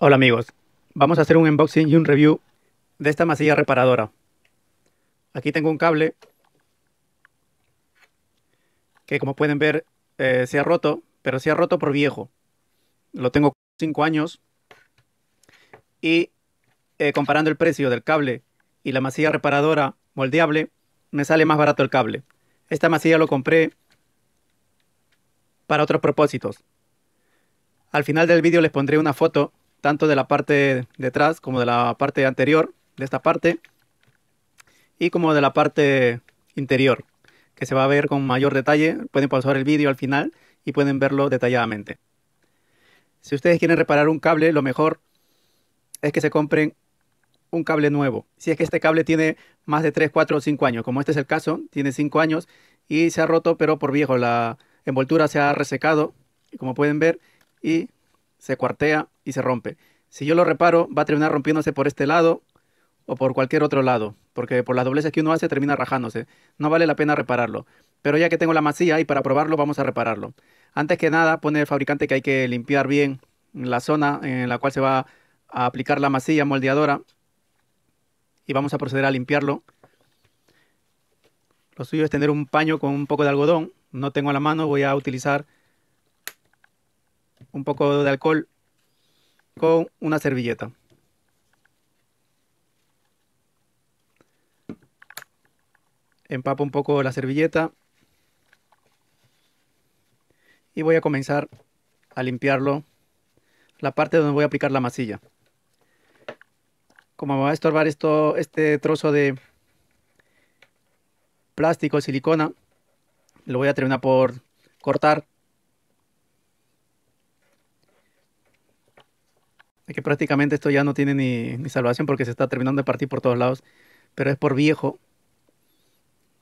Hola amigos, vamos a hacer un unboxing y un review de esta masilla reparadora. Aquí tengo un cable que como pueden ver eh, se ha roto, pero se ha roto por viejo. Lo tengo 5 años y eh, comparando el precio del cable y la masilla reparadora moldeable, me sale más barato el cable. Esta masilla lo compré para otros propósitos. Al final del vídeo les pondré una foto tanto de la parte detrás como de la parte anterior, de esta parte, y como de la parte interior, que se va a ver con mayor detalle. Pueden pausar el vídeo al final y pueden verlo detalladamente. Si ustedes quieren reparar un cable, lo mejor es que se compren un cable nuevo. Si es que este cable tiene más de 3, 4 o 5 años, como este es el caso, tiene 5 años y se ha roto, pero por viejo, la envoltura se ha resecado, como pueden ver, y se cuartea y se rompe. Si yo lo reparo, va a terminar rompiéndose por este lado o por cualquier otro lado, porque por las dobleces que uno hace termina rajándose. No vale la pena repararlo. Pero ya que tengo la masilla y para probarlo vamos a repararlo. Antes que nada, pone el fabricante que hay que limpiar bien la zona en la cual se va a aplicar la masilla moldeadora y vamos a proceder a limpiarlo. Lo suyo es tener un paño con un poco de algodón. No tengo a la mano, voy a utilizar un poco de alcohol con una servilleta. Empapo un poco la servilleta y voy a comenzar a limpiarlo la parte donde voy a aplicar la masilla. Como me va a estorbar esto, este trozo de plástico, silicona, lo voy a terminar por cortar que prácticamente esto ya no tiene ni, ni, salvación porque se está terminando de partir por todos lados, pero es por viejo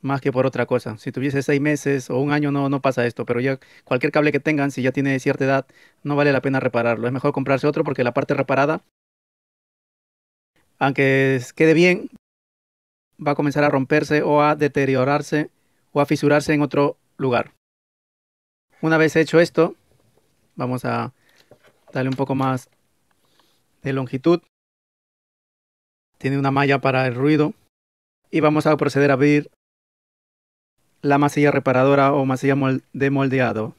más que por otra cosa. Si tuviese seis meses o un año no, no pasa esto, pero ya cualquier cable que tengan, si ya tiene cierta edad, no vale la pena repararlo. Es mejor comprarse otro porque la parte reparada, aunque quede bien, va a comenzar a romperse o a deteriorarse o a fisurarse en otro lugar. Una vez hecho esto, vamos a darle un poco más de longitud. Tiene una malla para el ruido. Y vamos a proceder a abrir la masilla reparadora o masilla de moldeado.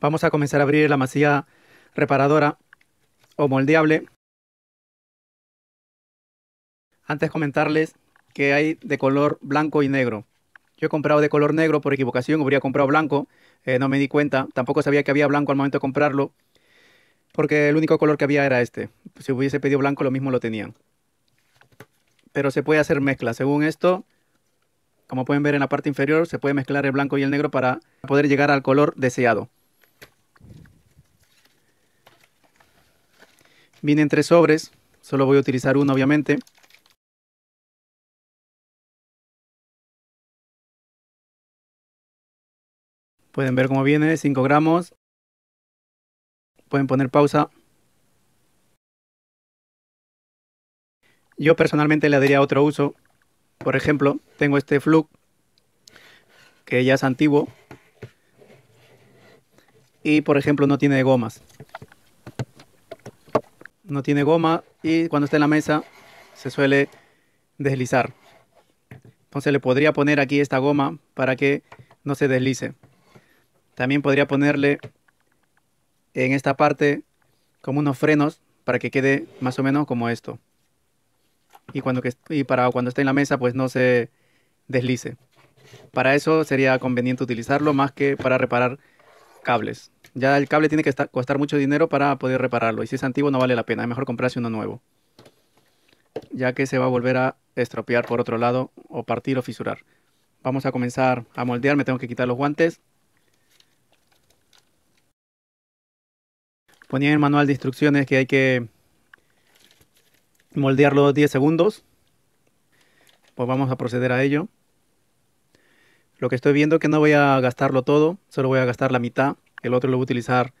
Vamos a comenzar a abrir la masilla reparadora o moldeable. Antes comentarles que hay de color blanco y negro. Yo he comprado de color negro por equivocación, habría comprado blanco, eh, no me di cuenta, tampoco sabía que había blanco al momento de comprarlo porque el único color que había era este. Si hubiese pedido blanco, lo mismo lo tenían. Pero se puede hacer mezcla. Según esto, como pueden ver en la parte inferior, se puede mezclar el blanco y el negro para poder llegar al color deseado. Vienen tres sobres, solo voy a utilizar uno obviamente. Pueden ver cómo viene, 5 gramos, Pueden poner pausa. Yo personalmente le daría otro uso. Por ejemplo, tengo este flug que ya es antiguo y por ejemplo no tiene gomas. No tiene goma y cuando está en la mesa se suele deslizar. Entonces le podría poner aquí esta goma para que no se deslice. También podría ponerle en esta parte como unos frenos para que quede más o menos como esto. Y, cuando que, y para cuando esté en la mesa pues no se deslice. Para eso sería conveniente utilizarlo más que para reparar cables. Ya el cable tiene que costar mucho dinero para poder repararlo. Y si es antiguo no vale la pena, es mejor comprarse uno nuevo. Ya que se va a volver a estropear por otro lado o partir o fisurar. Vamos a comenzar a moldear, me tengo que quitar los guantes. Ponía en el manual de instrucciones que hay que moldearlo 10 segundos. Pues vamos a proceder a ello. Lo que estoy viendo es que no voy a gastarlo todo, solo voy a gastar la mitad. El otro lo voy a utilizar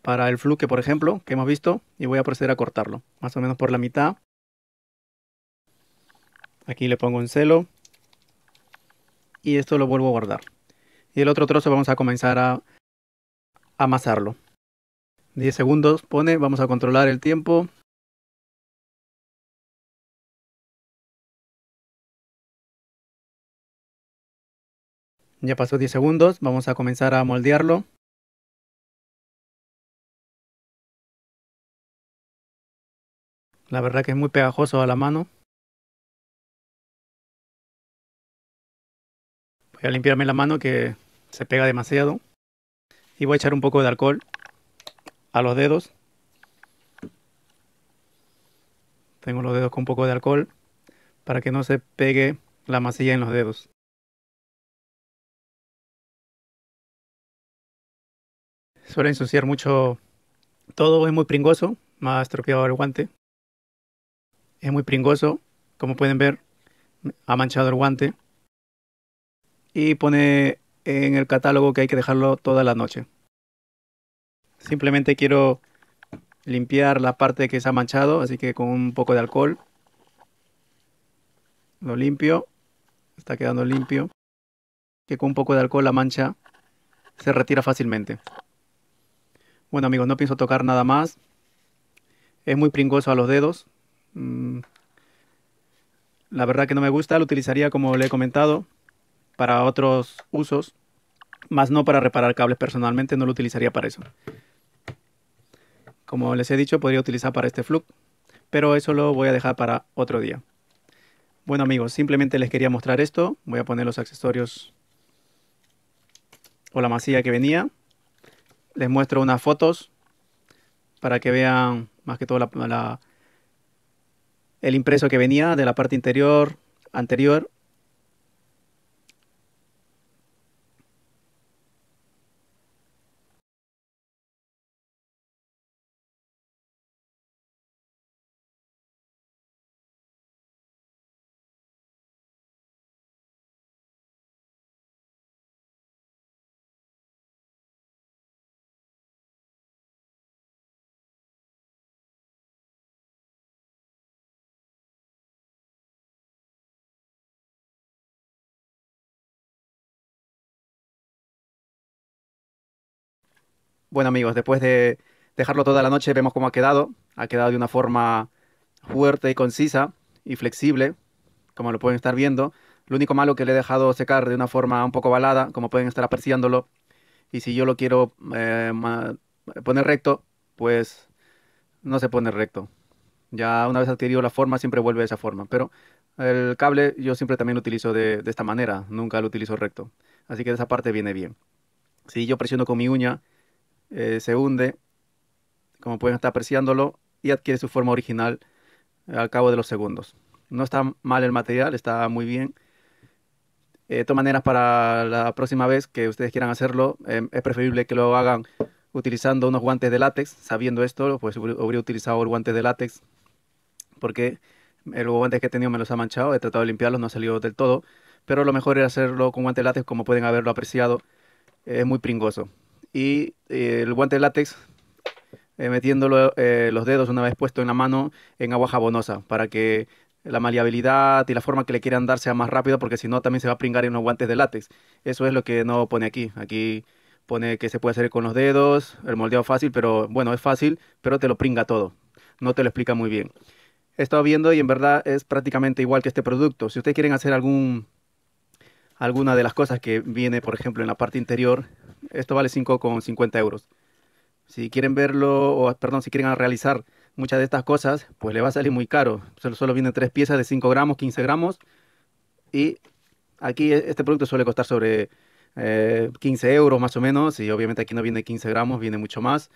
para el fluque, por ejemplo, que hemos visto, y voy a proceder a cortarlo, más o menos por la mitad. Aquí le pongo un celo y esto lo vuelvo a guardar. Y el otro trozo vamos a comenzar a amasarlo. 10 segundos pone, vamos a controlar el tiempo. Ya pasó 10 segundos, vamos a comenzar a moldearlo. La verdad que es muy pegajoso a la mano. Voy a limpiarme la mano que se pega demasiado. Y voy a echar un poco de alcohol los dedos. Tengo los dedos con un poco de alcohol para que no se pegue la masilla en los dedos. Suele ensuciar mucho todo, es muy pringoso, me ha estropeado el guante. Es muy pringoso, como pueden ver, ha manchado el guante. Y pone en el catálogo que hay que dejarlo toda la noche. Simplemente quiero limpiar la parte que se ha manchado, así que con un poco de alcohol lo limpio. Está quedando limpio. Que con un poco de alcohol la mancha se retira fácilmente. Bueno amigos, no pienso tocar nada más. Es muy pringoso a los dedos. Mm. La verdad que no me gusta, lo utilizaría como le he comentado para otros usos, más no para reparar cables personalmente, no lo utilizaría para eso. Como les he dicho, podría utilizar para este flux, pero eso lo voy a dejar para otro día. Bueno amigos, simplemente les quería mostrar esto. Voy a poner los accesorios o la masilla que venía. Les muestro unas fotos para que vean más que todo el impreso que venía de la parte interior, anterior Bueno amigos, después de dejarlo toda la noche vemos cómo ha quedado. Ha quedado de una forma fuerte y concisa y flexible, como lo pueden estar viendo. Lo único malo que le he dejado secar de una forma un poco balada, como pueden estar apreciándolo. Y si yo lo quiero eh, poner recto, pues no se pone recto. Ya una vez adquirido la forma, siempre vuelve a esa forma. Pero el cable yo siempre también lo utilizo de, de esta manera, nunca lo utilizo recto. Así que de esa parte viene bien. Si yo presiono con mi uña eh, se hunde, como pueden estar apreciándolo, y adquiere su forma original al cabo de los segundos. No está mal el material, está muy bien. Eh, de todas maneras, para la próxima vez que ustedes quieran hacerlo, em, es preferible que lo hagan utilizando unos guantes de látex. Sabiendo esto, pues hubiera utilizado el guante de látex, porque los guantes que he tenido me los ha manchado, he tratado de limpiarlos, no ha salido del todo, pero lo mejor es hacerlo con guantes de látex, como pueden haberlo apreciado. Es muy pringoso y eh, el guante de látex metiendo eh, metiéndolo eh, los dedos una vez puesto en la mano en agua jabonosa para que la maleabilidad y la forma que le quieran dar sea más rápida porque si no también se va a pringar en los guantes de látex. Eso es lo que no pone aquí. Aquí pone que se puede hacer con los dedos, el moldeado fácil, pero bueno, es fácil, pero te lo pringa todo. No te lo explica muy bien. He estado viendo y en verdad es prácticamente igual que este producto. Si ustedes quieren hacer algún alguna de las cosas que viene, por ejemplo, en la parte interior esto vale 5,50 euros. Si quieren verlo, perdón, si quieren realizar muchas de estas cosas, pues le va a salir muy caro. Solo, solo vienen tres piezas de 5 gramos, 15 gramos. Y aquí e, este producto suele costar sobre 15 eh, euros más o menos. Y obviamente aquí no viene 15 gramos, viene mucho más.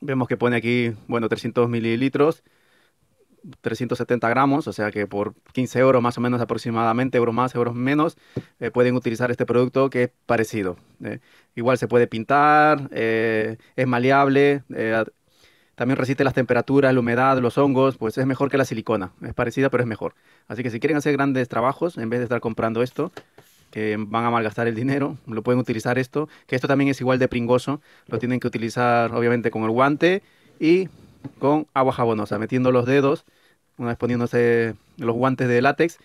Vemos que pone aquí, bueno, 300 mililitros. 370 gramos, o sea que por 15 euros más o menos aproximadamente, euros más, euros menos, eh, pueden utilizar este producto que es parecido. Eh. igual se puede pintar, eh, es maleable, también resiste las temperaturas, la humedad, los hongos, pues es mejor que la silicona, es parecida pero es mejor. Así que si quieren hacer grandes trabajos, en vez de estar comprando esto, que van a malgastar el dinero, lo pueden utilizar esto, que esto también es igual de pringoso, lo tienen que utilizar obviamente con el guante y con agua jabonosa, metiendo los dedos, una vez poniéndose los guantes de látex,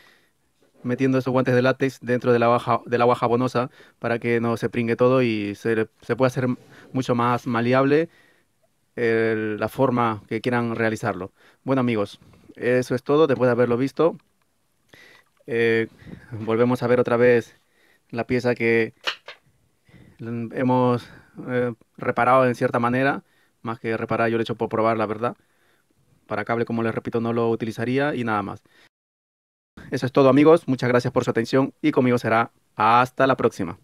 metiendo esos guantes de látex dentro del agua, jabonosa para que no se pringue todo y se, pueda hacer mucho más maleable la forma que quieran realizarlo. Bueno amigos, eso es todo después de haberlo visto. Eh, volvemos a ver otra vez la pieza que hemos eh, reparado en cierta manera más que reparar, yo lo he hecho por probar, la verdad. Para cable, como les repito, no lo utilizaría y nada más. Eso es todo amigos, muchas gracias por su atención y conmigo será hasta la próxima.